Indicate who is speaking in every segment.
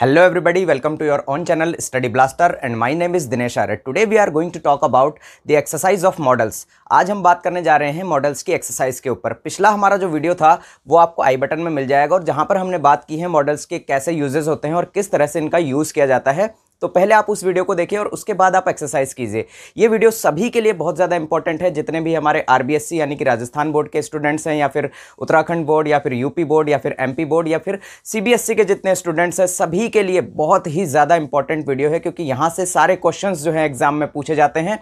Speaker 1: hello everybody welcome to your own channel study blaster and my name is Dinesh Arya today we are going to talk about the exercise of modals आज हम बात करने जा रहे हैं models की exercise के ऊपर पिछला हमारा जो वीडियो था वो आपको आई बटन में मिल जाएगा और जहां पर हमने बात की है मॉडल्स के कैसे यूजेज़ होते हैं और किस तरह से इनका यूज़ किया जाता है तो पहले आप उस वीडियो को देखिए और उसके बाद आप एक्सरसाइज कीजिए ये वीडियो सभी के लिए बहुत ज़्यादा इंपॉर्टेंट है जितने भी हमारे आर यानी कि राजस्थान बोर्ड के स्टूडेंट्स हैं या फिर उत्तराखंड बोर्ड या फिर यूपी बोर्ड या फिर एम बोर्ड या फिर सी e के जितने स्टूडेंट्स हैं सभी के लिए बहुत ही ज़्यादा इंपॉर्टेंट वीडियो है क्योंकि यहाँ से सारे क्वेश्चन जो हैं एग्जाम में पूछे जाते हैं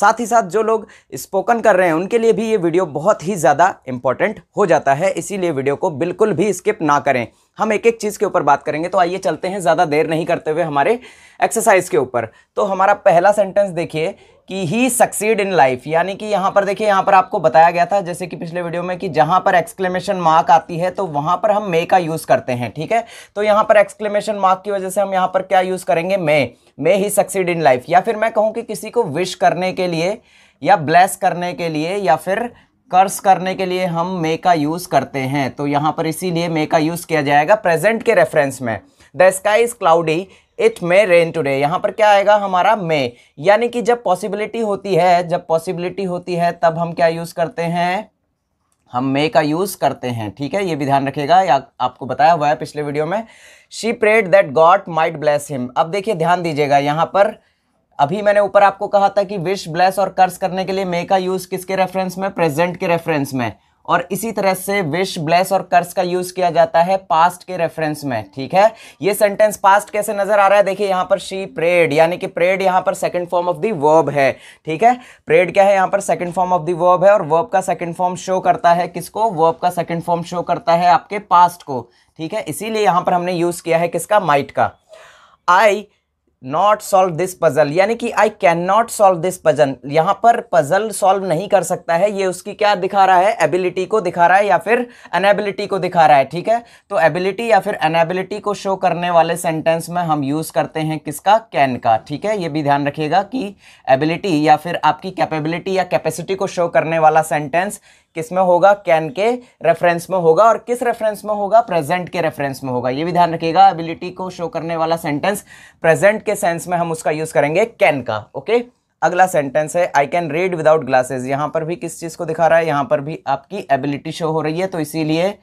Speaker 1: साथ ही साथ जो लोग स्पोकन कर रहे हैं उनके लिए भी ये वीडियो बहुत ही ज़्यादा इंपॉर्टेंट हो जाता है इसीलिए वीडियो को बिल्कुल भी स्किप ना करें हम एक एक चीज़ के ऊपर बात करेंगे तो आइए चलते हैं ज़्यादा देर नहीं करते हुए हमारे एक्सरसाइज के ऊपर तो हमारा पहला सेंटेंस देखिए कि ही सक्सीड इन लाइफ यानी कि यहाँ पर देखिए यहाँ पर आपको बताया गया था जैसे कि पिछले वीडियो में कि जहाँ पर एक्सक्लेमेशन मार्क आती है तो वहाँ पर हम मे का यूज़ करते हैं ठीक है तो यहाँ पर एक्सक्लेमेशन मार्क की वजह से हम यहाँ पर क्या यूज़ करेंगे मे मे ही सक्सीड इन लाइफ या फिर मैं कहूँ कि किसी को विश करने के लिए या ब्लेस करने के लिए या फिर कर्स करने के लिए हम मे का यूज़ करते हैं तो यहाँ पर इसीलिए मे का यूज़ किया जाएगा प्रेजेंट के रेफरेंस में the sky is cloudy it may rain today यहाँ पर क्या आएगा हमारा मे यानी कि जब पॉसिबिलिटी होती है जब पॉसिबिलिटी होती है तब हम क्या यूज़ करते हैं हम मे का यूज़ करते हैं ठीक है ये भी ध्यान रखिएगा या आपको बताया हुआ है पिछले वीडियो में she prayed that God might bless him अब देखिए ध्यान दीजिएगा यहाँ पर अभी मैंने ऊपर आपको कहा था कि विश ब्लेस और कर्स करने के लिए मे का यूज़ किसके रेफरेंस में प्रेजेंट के रेफरेंस में और इसी तरह से विश ब्लेस और कर्स का यूज किया जाता है पास्ट के रेफरेंस में ठीक है ये सेंटेंस पास्ट कैसे नजर आ रहा है देखिए यहाँ पर शी प्रेड यानी कि प्रेड यहाँ पर second form of the verb है ठीक है प्रेड क्या है यहाँ पर second form of the verb है और वर्ब का सेकंड फॉर्म शो करता है किसको वर्ब का सेकेंड फॉर्म शो करता है आपके पास्ट को ठीक है इसीलिए यहाँ पर हमने यूज किया है किसका माइट का I not solve this puzzle यानी कि I can not solve this puzzle यहाँ पर पजल सॉल्व नहीं कर सकता है ये उसकी क्या दिखा रहा है एबिलिटी को दिखा रहा है या फिर अनएबिलिटी को दिखा रहा है ठीक है तो एबिलिटी या फिर अनएबिलिटी को शो करने वाले सेंटेंस में हम यूज़ करते हैं किसका कैन का ठीक है ये भी ध्यान रखिएगा कि एबिलिटी या फिर आपकी कैपेबिलिटी या कैपेसिटी को शो करने वाला सेंटेंस किस में होगा कैन के रेफरेंस में होगा और किस रेफरेंस में होगा प्रेजेंट के रेफरेंस में होगा ये भी ध्यान रखिएगा एबिलिटी को शो करने वाला सेंटेंस प्रेजेंट के सेंस में हम उसका यूज़ करेंगे कैन का ओके अगला सेंटेंस है I can read without glasses यहाँ पर भी किस चीज़ को दिखा रहा है यहाँ पर भी आपकी एबिलिटी शो हो रही है तो इसीलिए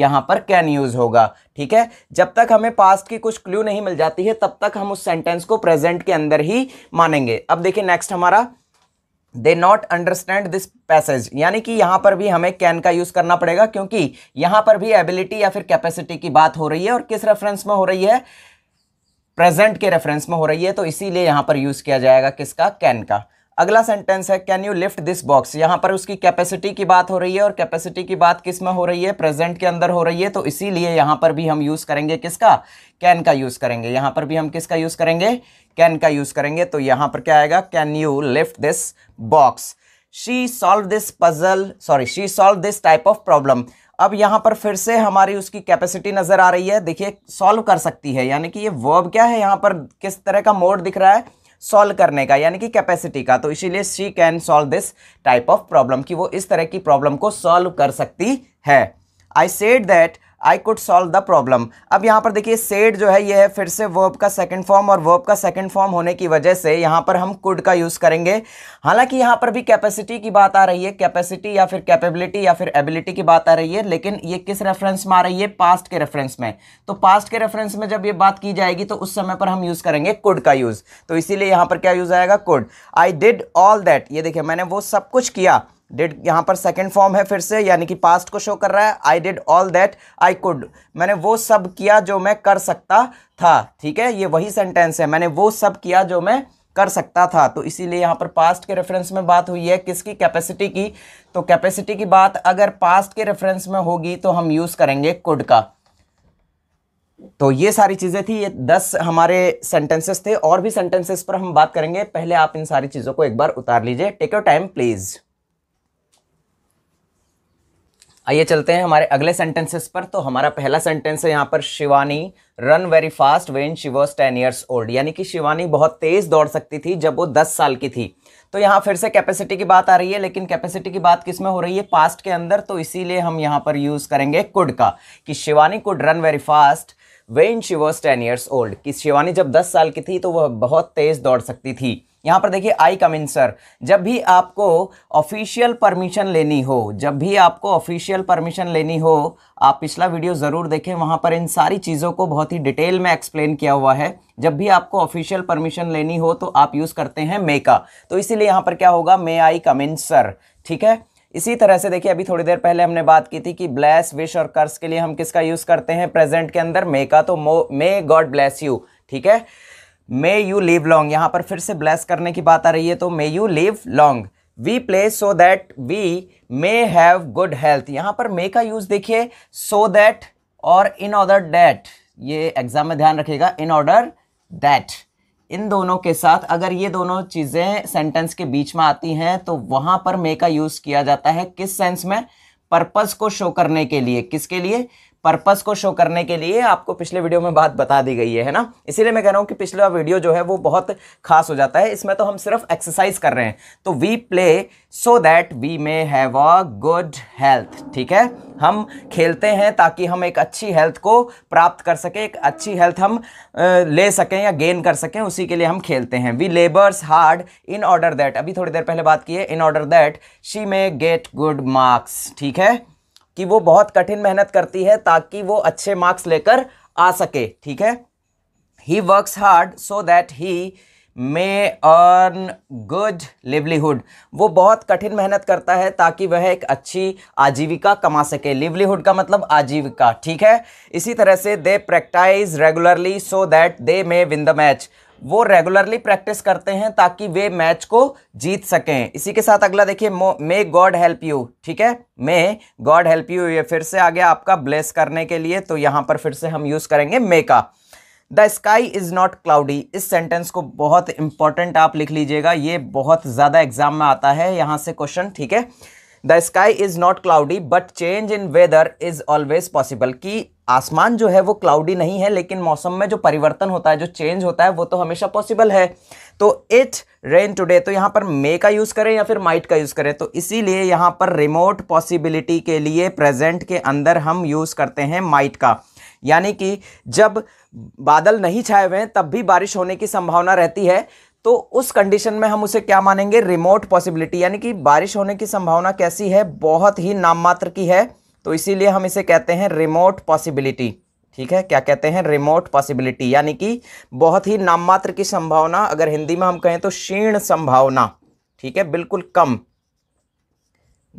Speaker 1: यहाँ पर कैन यूज़ होगा ठीक है जब तक हमें पास्ट की कुछ क्ल्यू नहीं मिल जाती है तब तक हम उस सेंटेंस को प्रेजेंट के अंदर ही मानेंगे अब देखिए नेक्स्ट हमारा they not understand this passage यानी कि यहाँ पर भी हमें कैन का यूज़ करना पड़ेगा क्योंकि यहाँ पर भी एबिलिटी या फिर कैपेसिटी की बात हो रही है और किस रेफरेंस में हो रही है प्रेजेंट के रेफरेंस में हो रही है तो इसीलिए यहाँ पर यूज़ किया जाएगा किसका कैन का अगला सेंटेंस है can you lift this box यहाँ पर उसकी कैपेसिटी की बात हो रही है और कैपेसिटी की बात किस में हो रही है प्रेजेंट के अंदर हो रही है तो इसीलिए यहाँ पर भी हम यूज़ करेंगे किसका कैन का यूज़ करेंगे यहाँ पर भी हम किसका यूज़ करेंगे कैन का यूज़ करेंगे तो यहाँ पर क्या आएगा can you lift this box she solve this puzzle sorry she solve this type of problem अब यहाँ पर फिर से हमारी उसकी कैपेसिटी नज़र आ रही है देखिए सॉल्व कर सकती है यानी कि ये वर्ब क्या है यहाँ पर किस तरह का मोड दिख रहा है सॉल्व करने का यानी कि कैपेसिटी का तो इसीलिए she can solve this type of problem कि वो इस तरह की प्रॉब्लम को सॉल्व कर सकती है I said that I could solve the problem अब यहाँ पर देखिए सेड जो है ये है फिर से वर्ब का सेकंड फॉर्म और वर्ब का सेकंड फॉर्म होने की वजह से यहाँ पर हम कुड का यूज़ करेंगे हालांकि यहाँ पर भी कैपेसिटी की बात आ रही है कैपेसिटी या फिर कैपेबिलिटी या फिर एबिलिटी की बात आ रही है लेकिन ये किस रेफरेंस में आ रही है पास्ट के रेफरेंस में तो पास्ट के रेफरेंस में जब ये बात की जाएगी तो उस समय पर हम यूज़ करेंगे कुड का यूज़ तो इसीलिए यहाँ पर क्या यूज़ आएगा could I did all that ये देखिए मैंने वो सब कुछ किया डिड यहाँ पर सेकेंड फॉर्म है फिर से यानी कि पास्ट को शो कर रहा है I did all that I could मैंने वो सब किया जो मैं कर सकता था ठीक है ये वही सेंटेंस है मैंने वो सब किया जो मैं कर सकता था तो इसीलिए यहाँ पर पास्ट के रेफरेंस में बात हुई है किसकी कैपेसिटी की तो कैपेसिटी की बात अगर पास्ट के रेफरेंस में होगी तो हम यूज़ करेंगे कुड का तो ये सारी चीज़ें थी ये दस हमारे सेंटेंसेस थे और भी सेंटेंसेस पर हम बात करेंगे पहले आप इन सारी चीज़ों को एक बार उतार लीजिए टेक योर टाइम प्लीज़ आइए चलते हैं हमारे अगले सेंटेंसेस पर तो हमारा पहला सेंटेंस है यहाँ पर Shivani run very fast when she was ten years old यानी कि शिवानी बहुत तेज़ दौड़ सकती थी जब वो दस साल की थी तो यहाँ फिर से कैपेसिटी की बात आ रही है लेकिन कैपेसिटी की बात किस में हो रही है पास्ट के अंदर तो इसीलिए हम यहाँ पर यूज़ करेंगे कुड का कि Shivani could run very fast when she was ten years old कि शिवानी जब दस साल की थी तो वह बहुत तेज़ दौड़ सकती थी यहाँ पर देखिए आई कम इन सर जब भी आपको ऑफिशियल परमिशन लेनी हो जब भी आपको ऑफिशियल परमिशन लेनी हो आप पिछला वीडियो ज़रूर देखें वहाँ पर इन सारी चीज़ों को बहुत ही डिटेल में एक्सप्लेन किया हुआ है जब भी आपको ऑफिशियल परमिशन लेनी हो तो आप यूज़ करते हैं मे का तो इसीलिए यहाँ पर क्या होगा मे आई कम इन सर ठीक है इसी तरह से देखिए अभी थोड़ी देर पहले हमने बात की थी कि ब्लैस विश और कर्स के लिए हम किसका यूज़ करते हैं प्रेजेंट के अंदर मे का तो मे गॉड ब्लेस यू ठीक है मे यू लिव लॉन्ग यहाँ पर फिर से ब्लेस करने की बात आ रही है तो may you live long we play so that we may have good health यहाँ पर मे का यूज़ देखिए सो दैट और इन ऑर्डर डैट ये एग्जाम में ध्यान रखिएगा इन ऑर्डर दैट इन दोनों के साथ अगर ये दोनों चीज़ें सेंटेंस के बीच में आती हैं तो वहाँ पर मे का यूज़ किया जाता है किस सेंस में पर्पज़ को शो करने के लिए किसके लिए पर्पस को शो करने के लिए आपको पिछले वीडियो में बात बता दी गई है ना इसीलिए मैं कह रहा हूँ कि पिछला वीडियो जो है वो बहुत खास हो जाता है इसमें तो हम सिर्फ एक्सरसाइज कर रहे हैं तो we play so that we may have a good health ठीक है हम खेलते हैं ताकि हम एक अच्छी हेल्थ को प्राप्त कर सकें एक अच्छी हेल्थ हम ले सकें या गेन कर सकें उसी के लिए हम खेलते हैं we labours hard in order that अभी थोड़ी देर पहले बात की है in order that she may get good marks ठीक है कि वो बहुत कठिन मेहनत करती है ताकि वो अच्छे मार्क्स लेकर आ सके ठीक है he works hard so that he may earn good livelihood वो बहुत कठिन मेहनत करता है ताकि वह एक अच्छी आजीविका कमा सके लिवलीहुड का मतलब आजीविका ठीक है इसी तरह से they practise regularly so that they may win the match वो रेगुलरली प्रैक्टिस करते हैं ताकि वे मैच को जीत सकें इसी के साथ अगला देखिए मे गॉड हेल्प यू ठीक है मे गॉड हेल्प यू ये फिर से आ गया आपका ब्लेस करने के लिए तो यहाँ पर फिर से हम यूज़ करेंगे मे का the sky is not cloudy इस सेंटेंस को बहुत इंपॉर्टेंट आप लिख लीजिएगा ये बहुत ज़्यादा एग्जाम में आता है यहाँ से क्वेश्चन ठीक है the sky is not cloudy but change in weather is always possible कि आसमान जो है वो क्लाउडी नहीं है लेकिन मौसम में जो परिवर्तन होता है जो चेंज होता है वो तो हमेशा पॉसिबल है तो इट रेन टुडे तो यहाँ पर मे का यूज़ करें या फिर माइट का यूज़ करें तो इसीलिए यहाँ पर रिमोट पॉसिबिलिटी के लिए प्रेजेंट के अंदर हम यूज़ करते हैं माइट का यानी कि जब बादल नहीं छाए हुए हैं तब भी बारिश होने की संभावना रहती है तो उस कंडीशन में हम उसे क्या मानेंगे रिमोट पॉसिबिलिटी यानी कि बारिश होने की संभावना कैसी है बहुत ही नाममात्र की है तो इसीलिए हम इसे कहते हैं रिमोट पॉसिबिलिटी ठीक है क्या कहते हैं रिमोट पॉसिबिलिटी यानी कि बहुत ही नाममात्र की संभावना अगर हिंदी में हम कहें तो क्षीण संभावना ठीक है बिल्कुल कम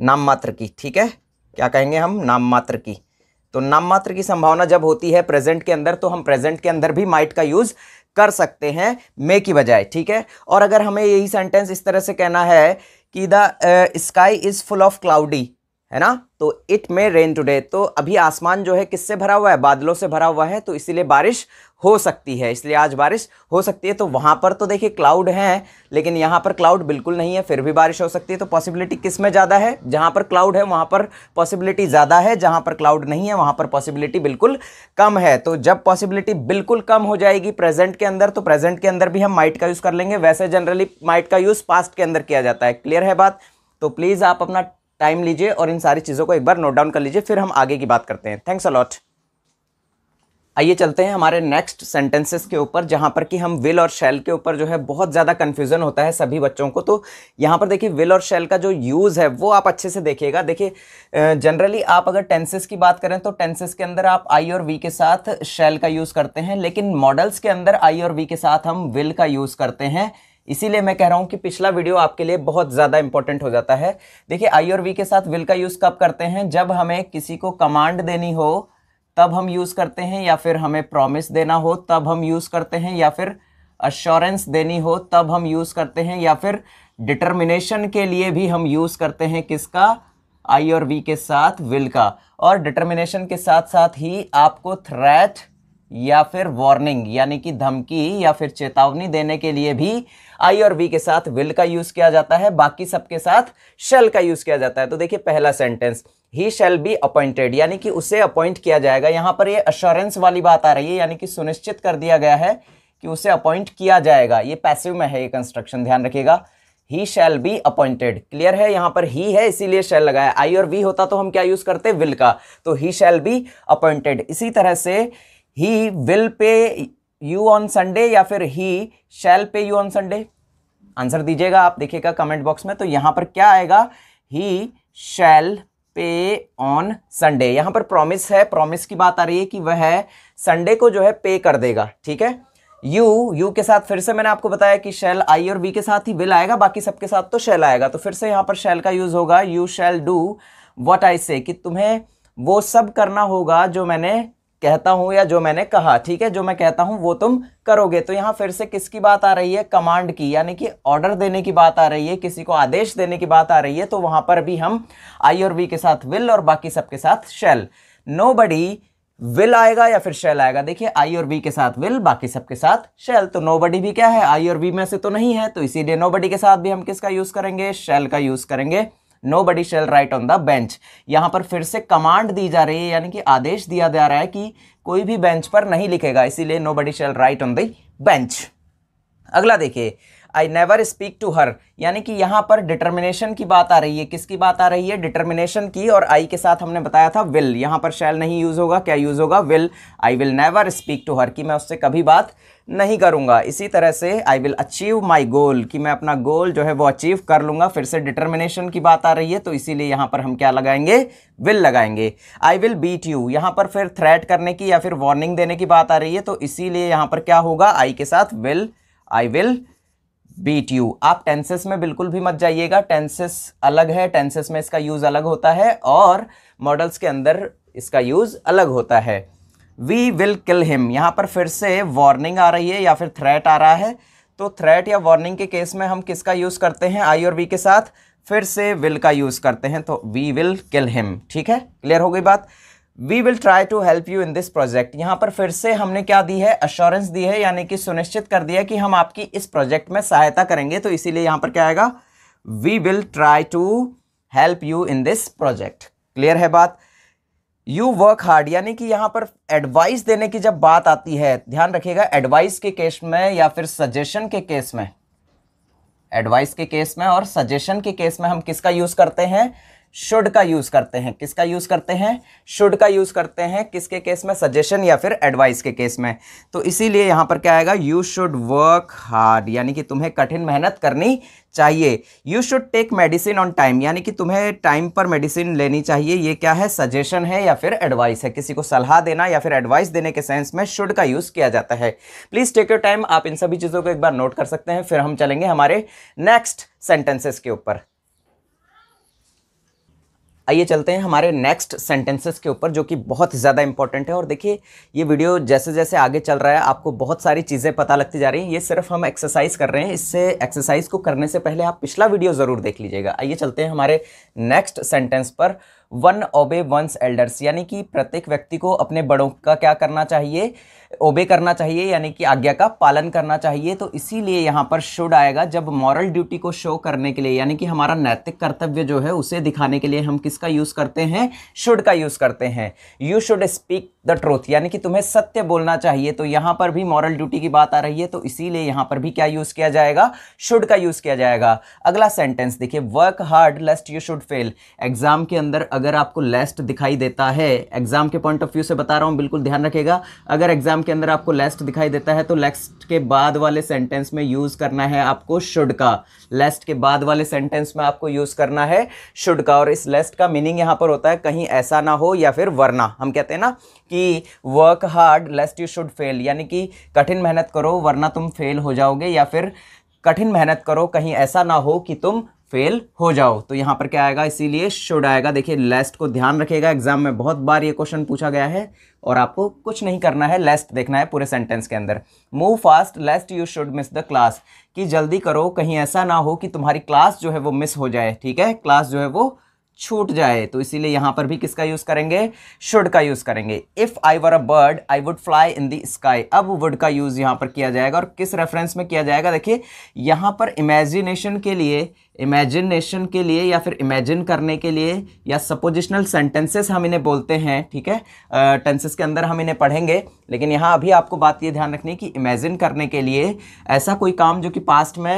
Speaker 1: नाममात्र की ठीक है क्या कहेंगे हम नाममात्र की तो नाममात्र की संभावना जब होती है प्रेजेंट के अंदर तो हम प्रेजेंट के अंदर भी माइट का यूज़ कर सकते हैं मे की बजाय ठीक है और अगर हमें यही सेंटेंस इस तरह से कहना है कि the sky is full of cloudy है ना तो इट मे रेन टुडे तो अभी आसमान जो है किससे भरा हुआ है बादलों से भरा हुआ है तो इसीलिए बारिश हो सकती है इसलिए आज बारिश हो सकती है तो वहाँ पर तो देखिए क्लाउड हैं लेकिन यहाँ पर क्लाउड बिल्कुल नहीं है फिर भी बारिश हो सकती है तो पॉसिबिलिटी किस में ज़्यादा है जहाँ पर क्लाउड है वहाँ पर पॉसिबिलिटी ज़्यादा है जहाँ पर क्लाउड नहीं है वहाँ पर पॉसिबिलिटी बिल्कुल कम है तो जब पॉसिबिलिटी बिल्कुल कम हो जाएगी प्रेजेंट के अंदर तो प्रेजेंट के अंदर भी हम माइट का यूज़ कर लेंगे वैसे जनरली माइट का यूज़ पास्ट के अंदर किया जाता है क्लियर है बात तो प्लीज़ आप अपना टाइम लीजिए और इन सारी चीज़ों को एक बार नोट डाउन कर लीजिए फिर हम आगे की बात करते हैं थैंक्स अलॉट आइए चलते हैं हमारे नेक्स्ट सेंटेंसेस के ऊपर जहाँ पर कि हम विल और शेल के ऊपर जो है बहुत ज़्यादा कन्फ्यूज़न होता है सभी बच्चों को तो यहाँ पर देखिए विल और शेल का जो यूज़ है वो आप अच्छे से देखिएगा देखिए जनरली आप अगर टेंसेस की बात करें तो टेंसेस के अंदर आप आई और वी के साथ शेल का यूज़ करते हैं लेकिन मॉडल्स के अंदर आई और वी के साथ हम विल का यूज़ करते हैं इसीलिए मैं कह रहा हूँ कि पिछला वीडियो आपके लिए बहुत ज़्यादा इंपॉर्टेंट हो जाता है देखिए आई और वी के साथ विल का यूज़ कब करते हैं जब हमें किसी को कमांड देनी हो तब हम यूज़ करते हैं या फिर हमें प्रॉमिस देना हो तब हम यूज़ करते हैं या फिर अश्योरेंस देनी हो तब हम यूज़ करते हैं या फिर डिटर्मिनेशन के लिए भी हम यूज़ करते हैं किसका आई और वी के साथ विल का और डिटर्मिनेशन के साथ साथ ही आपको थ्रेट या फिर वार्निंग यानी कि धमकी या फिर चेतावनी देने के लिए भी आई और वी के साथ विल का यूज किया जाता है बाकी सबके साथ शेल का यूज किया जाता है तो देखिए पहला sentence he shall be appointed यानी कि उसे अपॉइंट किया जाएगा यहां पर ये अश्योरेंस वाली बात आ रही है यानी कि सुनिश्चित कर दिया गया है कि उसे अपॉइंट किया जाएगा ये पैसिव में है ये कंस्ट्रक्शन ध्यान रखिएगा he shall be appointed clear है यहां पर ही है इसीलिए शेल लगाया आई और वी होता तो हम क्या यूज करते विल का तो ही शैल बी अपॉइंटेड इसी तरह से he will pay you on Sunday या फिर ही शैल पे यू ऑन संडे आंसर दीजिएगा आप देखिएगा कमेंट बॉक्स में तो यहाँ पर क्या आएगा ही शैल पे ऑन संडे यहाँ पर प्रॉमिस है प्रॉमिस की बात आ रही है कि वह संडे को जो है पे कर देगा ठीक है यू यू के साथ फिर से मैंने आपको बताया कि शैल आई और वी के साथ ही विल आएगा बाकी सबके साथ तो शैल आएगा तो फिर से यहाँ पर शैल का यूज़ होगा you shall do what I say कि तुम्हें वो सब करना होगा जो मैंने कहता हूँ या जो मैंने कहा ठीक है जो मैं कहता हूँ वो तुम करोगे तो यहाँ फिर से किसकी बात आ रही है कमांड की यानी कि ऑर्डर देने की बात आ रही है किसी को आदेश देने की बात आ रही है तो वहाँ पर भी हम आई और वी के साथ विल और बाकी सबके साथ शेल नो विल आएगा या फिर शेल आएगा देखिए आई और वी के साथ विल बाकी सबके साथ शेल तो नो भी क्या है आई और वी में से तो नहीं है तो इसीलिए नो के साथ भी हम किसका यूज़ करेंगे शेल का यूज़ करेंगे nobody shall write on the bench यहाँ पर फिर से कमांड दी जा रही है यानी कि आदेश दिया जा रहा है कि कोई भी बेंच पर नहीं लिखेगा इसीलिए nobody shall write on the bench अगला देखिए I never speak to her यानी कि यहाँ पर डिटर्मिनेशन की बात आ रही है किसकी बात आ रही है डिटर्मिनेशन की और आई के साथ हमने बताया था विल यहाँ पर शैल नहीं यूज़ होगा क्या यूज़ होगा will I will never speak to her कि मैं उससे कभी बात नहीं करूँगा इसी तरह से आई विल अचीव माई गोल कि मैं अपना गोल जो है वो अचीव कर लूँगा फिर से डिटर्मिनेशन की बात आ रही है तो इसीलिए यहाँ पर हम क्या लगाएंगे विल लगाएंगे आई विल बीट यू यहाँ पर फिर थ्रेट करने की या फिर वार्निंग देने की बात आ रही है तो इसीलिए यहाँ पर क्या होगा आई के साथ will I will beat you आप टेंसेस में बिल्कुल भी मत जाइएगा टेंसेस अलग है टेंसेस में इसका यूज़ अलग होता है और मॉडल्स के अंदर इसका यूज़ अलग होता है वी विल किल हिम यहाँ पर फिर से वार्निंग आ रही है या फिर थ्रेट आ रहा है तो थ्रेट या वार्निंग के केस में हम किसका यूज़ करते हैं आई और वी के साथ फिर से विल का यूज़ करते हैं तो वी विल किल हिम ठीक है क्लियर हो गई बात we will try to help you in this project यहाँ पर फिर से हमने क्या दी है अश्योरेंस दी है यानी कि सुनिश्चित कर दिया कि हम आपकी इस प्रोजेक्ट में सहायता करेंगे तो इसीलिए यहाँ पर क्या आएगा we will try to help you in this project clear है बात यू वर्क हार्ड यानी कि यहाँ पर एडवाइस देने की जब बात आती है ध्यान रखिएगा एडवाइस के केस में या फिर सजेशन के केस में एडवाइस के केस में और सजेशन के केस में हम किसका यूज़ करते हैं शुड का यूज़ करते हैं किसका यूज़ करते हैं शुड का यूज़ करते हैं किसके केस में सजेशन या फिर एडवाइस के केस में तो इसीलिए यहाँ पर क्या आएगा यू शुड वर्क हार्ड यानी कि तुम्हें कठिन मेहनत करनी चाहिए you should take medicine on time यानी कि तुम्हें टाइम पर मेडिसिन लेनी चाहिए ये क्या है सजेशन है या फिर एडवाइस है किसी को सलाह देना या फिर एडवाइस देने के सेंस में शुड का यूज़ किया जाता है प्लीज़ टेक योर टाइम आप इन सभी चीज़ों को एक बार नोट कर सकते हैं फिर हम चलेंगे हमारे नेक्स्ट सेंटेंसेस के ऊपर आइए चलते हैं हमारे नेक्स्ट सेंटेंसेस के ऊपर जो कि बहुत ज़्यादा इंपॉर्टेंट है और देखिए ये वीडियो जैसे जैसे आगे चल रहा है आपको बहुत सारी चीज़ें पता लगती जा रही हैं ये सिर्फ हम एक्सरसाइज कर रहे हैं इससे एक्सरसाइज को करने से पहले आप पिछला वीडियो ज़रूर देख लीजिएगा आइए चलते हैं हमारे नेक्स्ट सेंटेंस पर वन ओबे वंस एल्डर्स यानी कि प्रत्येक व्यक्ति को अपने बड़ों का क्या करना चाहिए ओबे करना चाहिए यानी कि आज्ञा का पालन करना चाहिए तो इसीलिए यहाँ पर शुड आएगा जब मॉरल ड्यूटी को शो करने के लिए यानी कि हमारा नैतिक कर्तव्य जो है उसे दिखाने के लिए हम किसका यूज़ करते हैं शुड का यूज़ करते हैं you should speak the truth यानी कि तुम्हें सत्य बोलना चाहिए तो यहां पर भी मॉरल ड्यूटी की बात आ रही है तो इसीलिए यहां पर भी क्या यूज़ किया जाएगा शुड का यूज़ किया जाएगा अगला सेंटेंस देखिए work hard lest you should fail exam के अंदर अगर आपको लेस्ट दिखाई देता है एग्जाम के पॉइंट ऑफ व्यू से बता रहा हूं बिल्कुल ध्यान रखेगा अगर एग्जाम के अंदर आपको लेस्ट दिखाई देता है तो लेस्ट के बाद वाले सेंटेंस में यूज़ करना है आपको शुड का लेस्ट के बाद वाले सेंटेंस में आपको यूज़ करना है शुड का और इस लेस्ट का मीनिंग यहां पर होता है कहीं ऐसा ना हो या फिर वरना हम कहते हैं ना कि work hard lest you should fail यानी कि कठिन मेहनत करो वरना तुम फेल हो जाओगे या फिर कठिन मेहनत करो कहीं ऐसा ना हो कि तुम फेल हो जाओ तो यहाँ पर क्या आएगा इसीलिए शुड आएगा देखिए लेस्ट को ध्यान रखिएगा एग्जाम में बहुत बार ये क्वेश्चन पूछा गया है और आपको कुछ नहीं करना है लेस्ट देखना है पूरे सेंटेंस के अंदर move fast lest you should miss the class कि जल्दी करो कहीं ऐसा ना हो कि तुम्हारी क्लास जो है वो मिस हो जाए ठीक है क्लास जो है वो छूट जाए तो इसीलिए यहाँ पर भी किसका यूज़ करेंगे शुड का यूज़ करेंगे if I were a bird I would fly in the sky अब वुड का यूज़ यहाँ पर किया जाएगा और किस रेफरेंस में किया जाएगा देखिए यहाँ पर इमेजिनेशन के लिए इमेजिनेशन के लिए या फिर इमेजिन करने के लिए या सपोजिशनल सेंटेंसेस हम इन्हें बोलते हैं ठीक है टेंसेस के अंदर हम इन्हें पढ़ेंगे लेकिन यहाँ अभी आपको बात ये ध्यान रखनी है कि इमेजिन करने के लिए ऐसा कोई काम जो कि पास्ट में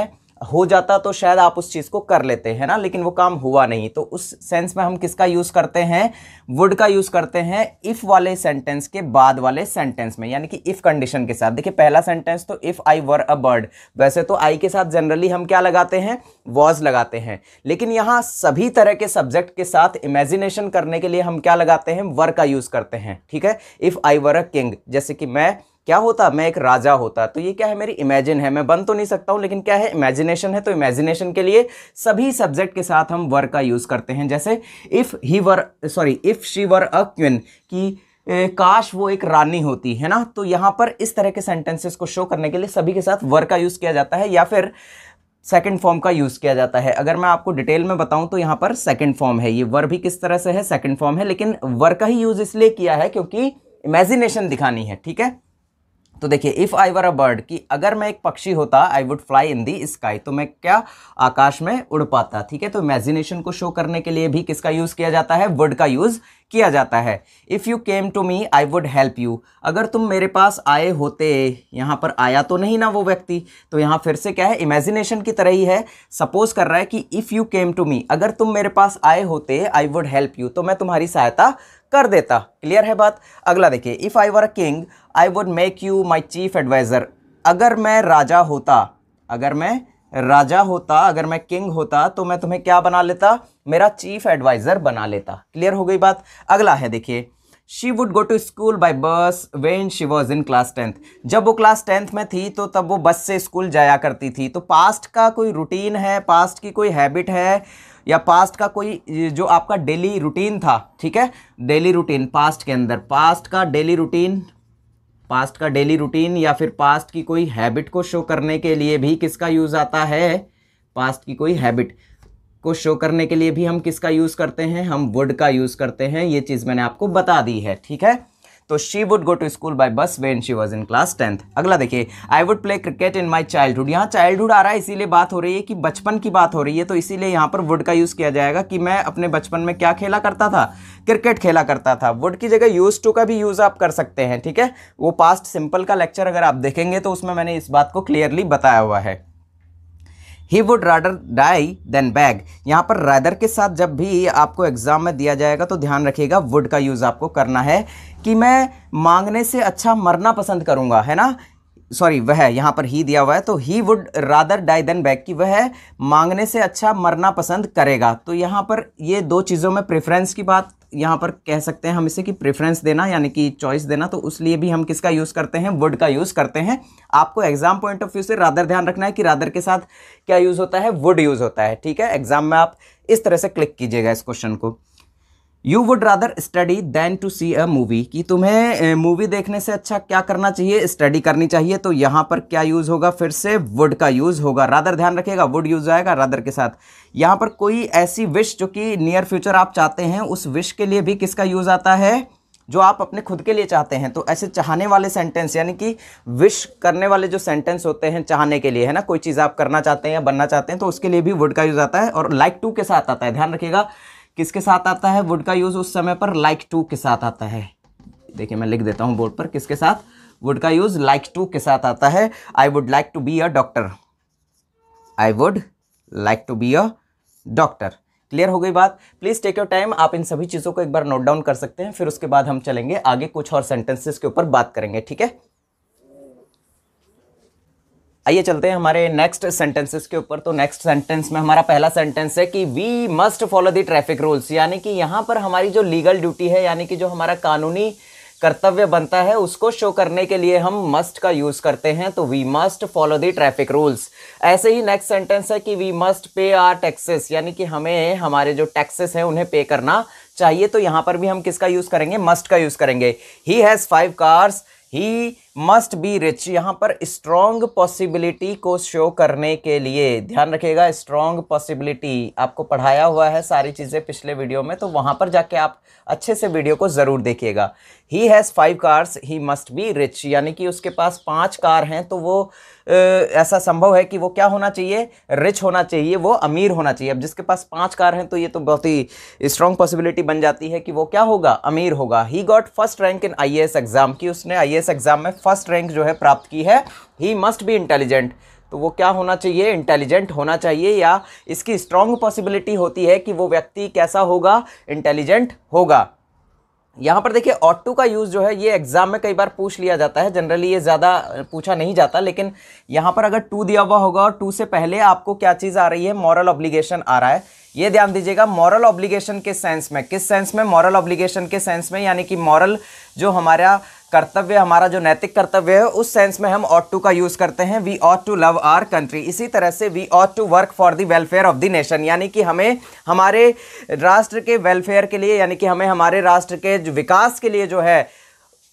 Speaker 1: हो जाता तो शायद आप उस चीज़ को कर लेते हैं ना लेकिन वो काम हुआ नहीं तो उस सेंस में हम किसका यूज़ करते हैं वुड का यूज़ करते हैं इफ़ वाले सेंटेंस के बाद वाले सेंटेंस में यानी कि इफ़ कंडीशन के साथ देखिए पहला सेंटेंस तो if I were a bird वैसे तो आई के साथ जनरली हम क्या लगाते हैं वॉज लगाते हैं लेकिन यहाँ सभी तरह के सब्जेक्ट के साथ इमेजिनेशन करने के लिए हम क्या लगाते हैं वर का यूज़ करते हैं ठीक है if I were a king जैसे कि मैं क्या होता मैं एक राजा होता तो ये क्या है मेरी इमेजिन है मैं बन तो नहीं सकता हूँ लेकिन क्या है इमेजिनेशन है तो इमेजिनेशन के लिए सभी सब्जेक्ट के साथ हम वर का यूज़ करते हैं जैसे if he were sorry if she were a queen की काश वो एक रानी होती है ना तो यहाँ पर इस तरह के सेंटेंसेस को शो करने के लिए सभी के साथ वर का यूज़ किया जाता है या फिर सेकेंड फॉर्म का यूज़ किया जाता है अगर मैं आपको डिटेल में बताऊं तो यहाँ पर सेकेंड फॉर्म है ये वर भी किस तरह से है सेकेंड फॉर्म है लेकिन वर का ही यूज़ इसलिए किया है क्योंकि इमेजिनेशन दिखानी है ठीक है तो देखिए if I were a bird कि अगर मैं एक पक्षी होता I would fly in the sky तो मैं क्या आकाश में उड़ पाता ठीक है तो इमेजिनेशन को शो करने के लिए भी किसका यूज़ किया जाता है वुड का यूज़ किया जाता है if you came to me I would help you अगर तुम मेरे पास आए होते यहाँ पर आया तो नहीं ना वो व्यक्ति तो यहाँ फिर से क्या है इमेजिनेशन की तरह ही है सपोज कर रहा है कि if you came to me अगर तुम मेरे पास आए होते आई वुड हेल्प यू तो मैं तुम्हारी सहायता कर देता क्लियर है बात अगला देखिए if I were a king I would make you my chief adviser अगर मैं राजा होता अगर मैं राजा होता अगर मैं किंग होता तो मैं तुम्हें क्या बना लेता मेरा चीफ एडवाइज़र बना लेता क्लियर हो गई बात अगला है देखिए she would go to school by bus when she was in class tenth जब वो क्लास टेंथ में थी तो तब वो बस से स्कूल जाया करती थी तो पास्ट का कोई रूटीन है पास्ट की कोई हैबिट है या पास्ट का कोई जो आपका डेली रूटीन था ठीक है डेली रूटीन पास्ट के अंदर पास्ट का डेली रूटीन पास्ट का डेली रूटीन या फिर पास्ट की कोई हैबिट को शो करने के लिए भी किसका यूज़ आता है पास्ट की कोई हैबिट को शो करने के लिए भी हम किसका यूज़ करते हैं हम वुड का यूज़ करते हैं ये चीज़ मैंने आपको बता दी है ठीक है तो she would go to school by bus when she was in class tenth अगला देखिए I would play cricket in my childhood यहाँ चाइल्डहुड आ रहा है इसीलिए बात हो रही है कि बचपन की बात हो रही है तो इसीलिए यहाँ पर वुड का यूज़ किया जाएगा कि मैं अपने बचपन में क्या खेला करता था क्रिकेट खेला करता था वुड की जगह यूज टू का भी यूज़ आप कर सकते हैं ठीक है वो पास्ट सिंपल का लेक्चर अगर आप देखेंगे तो उसमें मैंने इस बात को क्लियरली बताया हुआ है he would rather die than beg यहाँ पर रादर के साथ जब भी आपको एग्ज़ाम में दिया जाएगा तो ध्यान रखिएगा वुड का यूज़ आपको करना है कि मैं मांगने से अच्छा मरना पसंद करूँगा है ना सॉरी वह यहाँ पर ही दिया हुआ है तो he would rather die than beg कि वह मांगने से अच्छा मरना पसंद करेगा तो यहाँ पर ये दो चीज़ों में प्रेफरेंस की बात यहाँ पर कह सकते हैं हम इसे कि प्रेफरेंस देना यानी कि चॉइस देना तो उस लिए भी हम किसका यूज़ करते हैं वुड का यूज़ करते हैं आपको एग्जाम पॉइंट ऑफ व्यू से रादर ध्यान रखना है कि रादर के साथ क्या यूज़ होता है वुड यूज़ होता है ठीक है एग्जाम में आप इस तरह से क्लिक कीजिएगा इस क्वेश्चन को you would rather study than to see a movie कि तुम्हें मूवी देखने से अच्छा क्या करना चाहिए स्टडी करनी चाहिए तो यहाँ पर क्या यूज़ होगा फिर से वुड का यूज़ होगा रादर ध्यान रखिएगा वुड यूज़ आएगा रादर के साथ यहाँ पर कोई ऐसी विश जो कि नियर फ्यूचर आप चाहते हैं उस विश के लिए भी किसका यूज़ आता है जो आप अपने खुद के लिए चाहते हैं तो ऐसे चाहने वाले सेंटेंस यानी कि विश करने वाले जो सेंटेंस होते हैं चाहने के लिए है ना कोई चीज़ आप करना चाहते हैं या बनना चाहते हैं तो उसके लिए भी वुड का यूज़ आता है और लाइक like टू के साथ आता है ध्यान रखिएगा किसके साथ आता है वुड का यूज़ उस समय पर लाइक like टू के साथ आता है देखिए मैं लिख देता हूँ बोर्ड पर किसके साथ वुड का यूज़ लाइक टू के साथ आता है I would like to be a doctor I would like to be a doctor clear हो गई बात प्लीज़ टेक योर टाइम आप इन सभी चीज़ों को एक बार नोट डाउन कर सकते हैं फिर उसके बाद हम चलेंगे आगे कुछ और सेंटेंसेस के ऊपर बात करेंगे ठीक है आइए चलते हैं हमारे नेक्स्ट सेंटेंसेस के ऊपर तो नेक्स्ट सेंटेंस में हमारा पहला सेंटेंस है कि we must follow the traffic rules यानी कि यहाँ पर हमारी जो लीगल ड्यूटी है यानी कि जो हमारा कानूनी कर्तव्य बनता है उसको शो करने के लिए हम मस्ट का यूज़ करते हैं तो we must follow the traffic rules ऐसे ही नेक्स्ट सेंटेंस है कि we must pay our taxes यानी कि हमें हमारे जो टैक्सेस हैं उन्हें पे करना चाहिए तो यहाँ पर भी हम किसका यूज़ करेंगे मस्ट का यूज़ करेंगे he has five cars he must be rich यहाँ पर स्ट्रॉन्ग पॉसिबिलिटी को शो करने के लिए ध्यान रखिएगा स्ट्रॉन्ग पॉसिबिलिटी आपको पढ़ाया हुआ है सारी चीज़ें पिछले वीडियो में तो वहाँ पर जाके आप अच्छे से वीडियो को ज़रूर देखिएगा he has five cars he must be rich यानी कि उसके पास पाँच कार हैं तो वो ऐसा संभव है कि वो क्या होना चाहिए रिच होना चाहिए वो अमीर होना चाहिए अब जिसके पास पांच कार हैं तो ये तो बहुत ही स्ट्रॉन्ग पॉसिबिलिटी बन जाती है कि वो क्या होगा अमीर होगा he got first rank in I exam की उसने आई एग्ज़ाम में फर्स्ट रैंक जो है प्राप्त की है ही मस्ट बी इंटेलिजेंट तो वो क्या होना चाहिए इंटेलिजेंट होना चाहिए या इसकी स्ट्रॉन्ग पॉसिबिलिटी होती है कि वो व्यक्ति कैसा होगा इंटेलिजेंट होगा यहाँ पर देखिए ऑट टू का यूज़ जो है ये एग्ज़ाम में कई बार पूछ लिया जाता है जनरली ये ज़्यादा पूछा नहीं जाता लेकिन यहाँ पर अगर टू दिया हुआ होगा और टू से पहले आपको क्या चीज़ आ रही है मॉरल ऑब्लिगेशन आ रहा है ये ध्यान दीजिएगा मॉरल ऑब्लिगेशन के सेंस में किस सेंस में मॉरल ऑब्लिगेशन के सेंस में यानी कि मॉरल जो हमारा कर्तव्य हमारा जो नैतिक कर्तव्य है उस सेंस में हम ऑट टू का यूज़ करते हैं we ought to love our country इसी तरह से we ought to work for the welfare of the nation यानी कि हमें हमारे राष्ट्र के वेलफेयर के लिए यानी कि हमें हमारे राष्ट्र के विकास के लिए जो है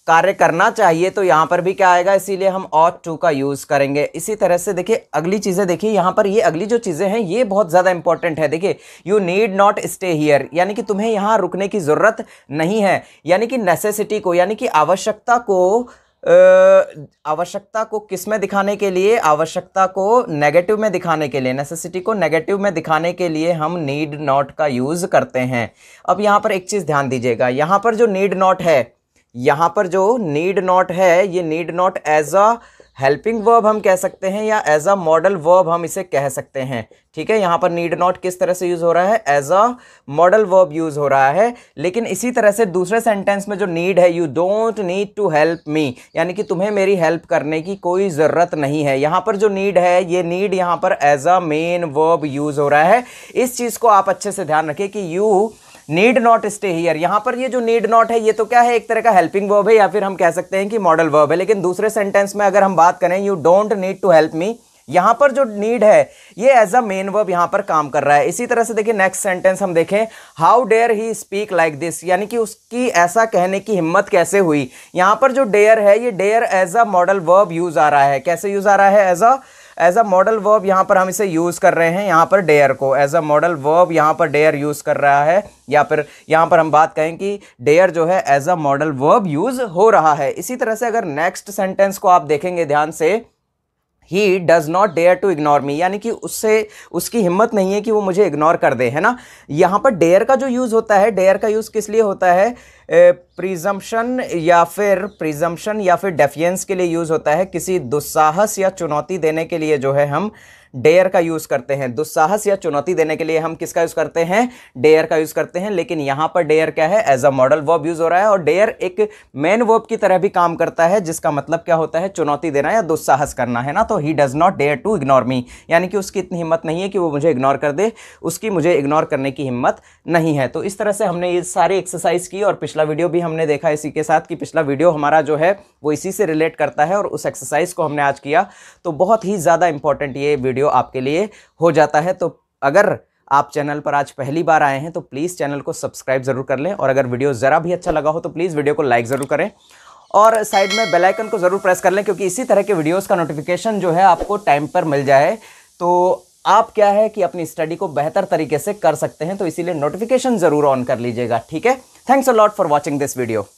Speaker 1: कार्य करना चाहिए तो यहाँ पर भी क्या आएगा इसीलिए हम ऑट टू का यूज़ करेंगे इसी तरह से देखिए अगली चीज़ें देखिए यहाँ पर ये अगली जो चीज़ें हैं ये बहुत ज़्यादा इंपॉर्टेंट है देखिए you need not stay here यानी कि तुम्हें यहाँ रुकने की ज़रूरत नहीं है यानी कि नेसेसिटी को यानी कि आवश्यकता को आवश्यकता को किस में दिखाने के लिए आवश्यकता को नेगेटिव में दिखाने के लिए नेसेसिटी को नेगेटिव में दिखाने के लिए हम नीड नॉट का यूज़ करते हैं अब यहाँ पर एक चीज़ ध्यान दीजिएगा यहाँ पर जो नीड नॉट है यहाँ पर जो नीड नॉट है ये need not as a helping verb हम कह सकते हैं या एज अ मॉडल वर्ब हम इसे कह सकते हैं ठीक है यहाँ पर नीड नॉट किस तरह से यूज़ हो रहा है as a modal verb use हो रहा है लेकिन इसी तरह से दूसरे सेंटेंस में जो नीड है you don't need to help me यानी कि तुम्हें मेरी हेल्प करने की कोई ज़रूरत नहीं है यहाँ पर जो नीड है ये नीड यहाँ पर as a main verb use हो रहा है इस चीज़ को आप अच्छे से ध्यान रखें कि you need not stay here यहाँ पर ये जो नीड नॉट है ये तो क्या है एक तरह का हेल्पिंग वर्ब है या फिर हम कह सकते हैं कि मॉडल वर्ब है लेकिन दूसरे सेंटेंस में अगर हम बात करें you don't need to help me यहाँ पर जो नीड है ये एज अ मेन वर्ब यहाँ पर काम कर रहा है इसी तरह से देखिए नेक्स्ट सेंटेंस हम देखें how dare he speak like this यानी कि उसकी ऐसा कहने की हिम्मत कैसे हुई यहाँ पर जो डेयर है ये dare as a modal verb use आ रहा है कैसे यूज आ रहा है as a as a modal verb यहाँ पर हम इसे यूज़ कर रहे हैं यहाँ पर डेयर को एज अ मॉडल वर्ब यहाँ पर डेयर यूज़ कर रहा है या फिर यहाँ पर हम बात कहें कि डेयर जो है as a modal verb use हो रहा है इसी तरह से अगर नेक्स्ट सेंटेंस को आप देखेंगे ध्यान से he does not dare to ignore me यानी कि उससे उसकी हिम्मत नहीं है कि वो मुझे इग्नोर कर दे है ना यहाँ पर डेयर का जो यूज़ होता है डेयर का यूज़ किस लिए होता है प्रिजम्पन या फिर प्रिजम्पन या फिर डेफियंस के लिए यूज़ होता है किसी दुस्साहस या चुनौती देने के लिए जो है हम डेयर का यूज़ करते हैं दुस्साहस या चुनौती देने के लिए हम किसका यूज़ करते हैं डेयर का यूज़ करते हैं लेकिन यहाँ पर डेयर क्या है as a modal verb use हो रहा है और डेयर एक मेन वर्ब की तरह भी काम करता है जिसका मतलब क्या होता है चुनौती देना या दुस्साहस करना है ना तो he does not dare to ignore me यानी कि उसकी इतनी हिम्मत नहीं है कि वो मुझे इग्नोर कर दे उसकी मुझे इग्नोर करने की हिम्मत नहीं है तो इस तरह से हमने ये सारी एक्सरसाइज की और पिछला वीडियो भी हमने देखा इसी के साथ कि पिछला वीडियो हमारा जो है वो इसी से रिलेट करता है और उस एक्सरसाइज को हमने आज किया तो बहुत ही ज़्यादा इंपॉर्टेंट ये वीडियो वीडियो आपके लिए हो जाता है तो अगर आप चैनल पर आज पहली बार आए हैं तो प्लीज़ चैनल को सब्सक्राइब ज़रूर कर लें और अगर वीडियो ज़रा भी अच्छा लगा हो तो प्लीज़ वीडियो को लाइक ज़रूर करें और साइड में बेल आइकन को ज़रूर प्रेस कर लें क्योंकि इसी तरह के वीडियोस का नोटिफिकेशन जो है आपको टाइम पर मिल जाए तो आप क्या है कि अपनी स्टडी को बेहतर तरीके से कर सकते हैं तो इसीलिए नोटिफिकेशन ज़रूर ऑन कर लीजिएगा ठीक है thanks a lot for watching this video